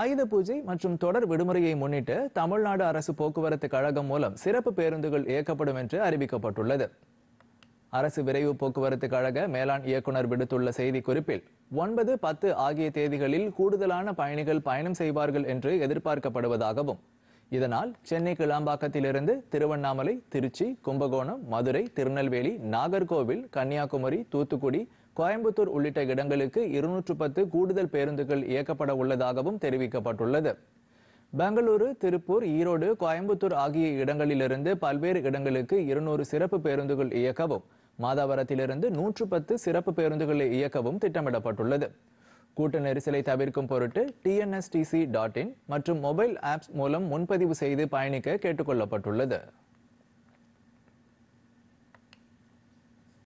ஆயுத பூஜை மற்றும் தொடர் விடுமுறையை முன்னிட்டு தமிழ்நாடு அரசு போக்குவரத்து கழகம் மூலம் சிறப்பு பேருந்துகள் இயக்கப்படும் என்று அறிவிக்கப்பட்டுள்ளது அரசு விரைவு போக்குவரத்து கழக மேலாண் இயக்குநர் விடுத்துள்ள செய்திக்குறிப்பில் ஒன்பது பத்து ஆகிய தேதிகளில் கூடுதலான பயணிகள் பயணம் செய்வார்கள் என்று எதிர்பார்க்கப்படுவதாகவும் இதனால் சென்னை கிளாம்பாக்கத்திலிருந்து திருவண்ணாமலை திருச்சி கும்பகோணம் மதுரை திருநெல்வேலி நாகர்கோவில் கன்னியாகுமரி தூத்துக்குடி கோயம்புத்தூர் உள்ளிட்ட இடங்களுக்கு இருநூற்று பத்து கூடுதல் பேருந்துகள் இயக்கப்பட உள்ளதாகவும் தெரிவிக்கப்பட்டுள்ளது பெங்களூரு திருப்பூர் ஈரோடு கோயம்புத்தூர் ஆகிய இடங்களிலிருந்து பல்வேறு இடங்களுக்கு இருநூறு சிறப்பு பேருந்துகள் இயக்கவும் மாதாவரத்திலிருந்து நூற்று பத்து சிறப்பு பேருந்துகளை இயக்கவும் திட்டமிடப்பட்டுள்ளது கூட்ட நெரிசலை தவிர்க்கும் பொருட்டு டிஎன்எஸ்டிசி டாட் இன் மற்றும் மொபைல் ஆப்ஸ் மூலம் முன்பதிவு செய்து பயணிக்க கேட்டுக்கொள்ளப்பட்டுள்ளது